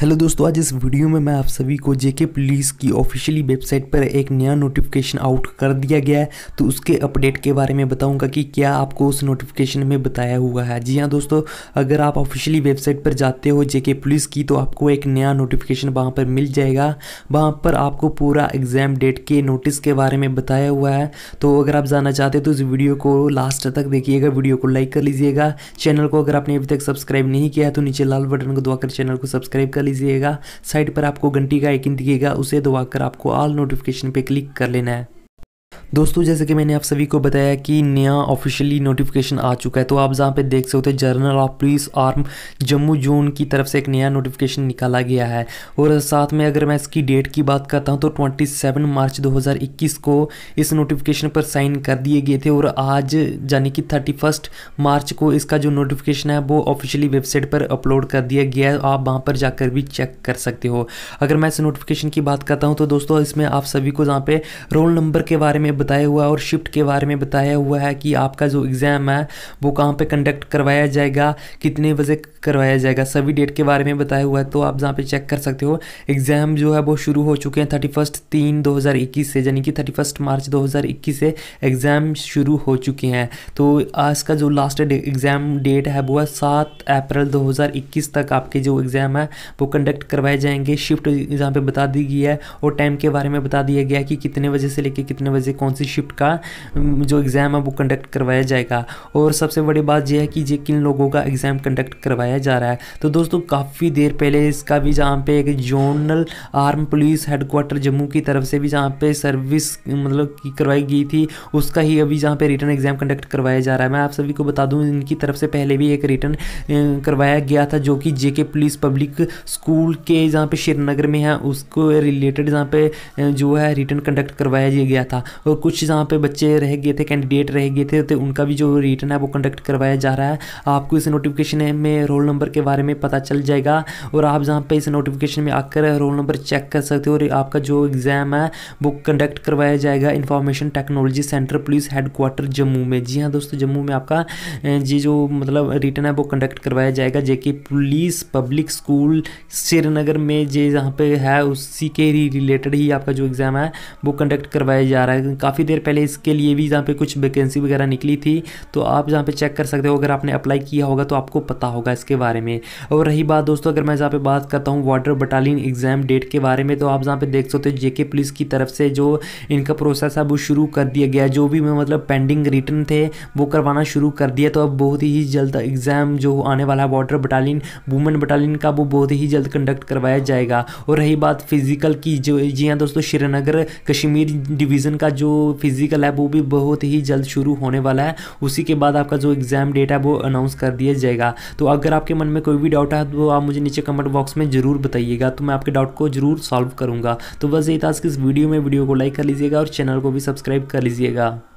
hello दोस्तों आज इस वीडियो में मैं आप सभी को जेके पुलिस की ऑफिशियली वेबसाइट पर एक नया नोटिफिकेशन आउट कर दिया गया है तो उसके अपडेट के बारे में बताऊंगा कि क्या आपको उस नोटिफिकेशन में बताया हुआ है जी हाँ दोस्तों अगर आप ऑफिशियली वेबसाइट पर जाते हो जेके पुलिस की तो आपको एक नया नोटिफिकेशन वहाँ पर मिल जाएगा वहाँ पर आपको पूरा एग्ज़ाम डेट के नोटिस के बारे में बताया हुआ है तो अगर आप जाना चाहते हो तो इस वीडियो को लास्ट तक देखिएगा वीडियो को लाइक कर लीजिएगा चैनल को अगर आपने अभी तक सब्सक्राइब नहीं किया है तो नीचे लाल बटन को दुआकर चैनल को सब्सक्राइब कर लीजिएगा साइड पर आपको घंटी का आइकन दिखेगा उसे दबाकर आपको ऑल नोटिफिकेशन पे क्लिक कर लेना है दोस्तों जैसे कि मैंने आप सभी को बताया कि नया ऑफिशियली नोटिफिकेशन आ चुका है तो आप जहाँ पे देख सकते हो general of police arm Jammu zone की तरफ से एक नया नोटिफिकेशन निकाला गया है और साथ में अगर मैं इसकी डेट की बात करता हूँ तो 27 मार्च 2021 को इस नोटिफिकेशन पर साइन कर दिए गए थे और आज यानी कि थर्टी मार्च को इसका जो नोटिफिकेशन है वो ऑफिशियली वेबसाइट पर अपलोड कर दिया गया है आप वहाँ पर जाकर भी चेक कर सकते हो अगर मैं इस नोटिफिकेशन की बात करता हूँ तो दोस्तों इसमें आप सभी को जहाँ पे रोल नंबर के बारे में बताया हुआ है और शिफ्ट के बारे में बताया हुआ है कि आपका जो एग्ज़ाम है वो कहाँ पे कंडक्ट करवाया जाएगा कितने बजे करवाया जाएगा सभी डेट के बारे में बताया हुआ है तो आप जहाँ पे चेक कर सकते हो एग्ज़ाम जो है वो शुरू हो चुके हैं थर्टी फर्स्ट तीन दो हज़ार इक्कीस से यानी कि थर्टी फर्स्ट मार्च दो हज़ार इक्कीस से एग्ज़ाम शुरू हो चुके हैं तो आज का जो लास्ट एग्ज़ाम डेट है वो है सात अप्रैल दो हज़ार इक्कीस तक आपके जो एग्ज़ाम है वो कंडक्ट करवाए जाएंगे शिफ्ट जहाँ पर बता दी गई है और टाइम के बारे में बता दिया गया है कि कितने बजे से लेकर कितने बजे कौन सी शिफ्ट का जो एग्ज़ाम है वो कंडक्ट करवाया जाएगा और सबसे बड़ी बात यह है कि ये किन लोगों का एग्ज़ाम कंडक्ट करवाया जा रहा है तो दोस्तों काफ़ी देर पहले इसका भी जहाँ पे एक zonal arm police headquarter Jammu की तरफ से भी जहाँ पे सर्विस मतलब की करवाई गई थी उसका ही अभी जहाँ पे रिटर्न एग्ज़ाम कंडक्ट करवाया जा रहा है मैं आप सभी को बता दूँ इनकी तरफ से पहले भी एक रिटर्न करवाया गया था जो कि जेके पुलिस पब्लिक स्कूल के जहाँ पे श्रीनगर में है उसको रिलेटेड जहाँ पे जो है रिटर्न कंडक्ट करवाया गया था और और कुछ जहाँ पे बच्चे रह गए थे कैंडिडेट रह गए थे तो उनका भी जो रिटर्न है वो कंडक्ट करवाया जा रहा है आपको इस नोटिफिकेशन में रोल नंबर के बारे में पता चल जाएगा और आप जहाँ पे इस नोटिफिकेशन में आकर रोल नंबर चेक कर सकते हो और आपका जो एग्ज़ाम है वो कंडक्ट करवाया जाएगा information technology centre police headquarter Jammu में जी हाँ दोस्तों जम्मू में आपका जी जो मतलब रिटर्न है वो कंडक्ट करवाया जाएगा J police public school Srinagar में जे जहाँ पे है उसी के रिलेटेड ही आपका जो एग्ज़ाम है वो कंडक्ट करवाया जा रहा है काफ़ी देर पहले इसके लिए भी जहाँ पे कुछ वैकेंसी वगैरह निकली थी तो आप जहाँ पे चेक कर सकते हो अगर आपने अप्लाई किया होगा तो आपको पता होगा इसके बारे में और रही बात दोस्तों अगर मैं जहाँ पे बात करता हूँ वाटर बटालियन एग्ज़ाम डेट के बारे में तो आप जहाँ पे देख सकते हो जेके पुलिस की तरफ से जो इनका प्रोसेस है वो शुरू कर दिया गया जो भी मतलब पेंडिंग रिटर्न थे वो करवाना शुरू कर दिया तो अब बहुत ही जल्द एग्ज़ाम जो आने वाला है वाटर बटालियन वुमेन बटालियन का वो बहुत ही जल्द कंडक्ट करवाया जाएगा और रही बात फिजिकल की जो जी हाँ दोस्तों श्रीनगर कश्मीर डिवीज़न का जो फिज़िकल है वो भी बहुत ही जल्द शुरू होने वाला है उसी के बाद आपका जो एग्ज़ाम डेट है वो अनाउंस कर दिया जाएगा तो अगर आपके मन में कोई भी डाउट है तो आप मुझे नीचे कमेंट बॉक्स में ज़रूर बताइएगा तो मैं आपके डाउट को ज़रूर सॉल्व करूँगा तो बस ये था इस वीडियो में वीडियो को लाइक कर लीजिएगा और चैनल को भी सब्सक्राइब कर लीजिएगा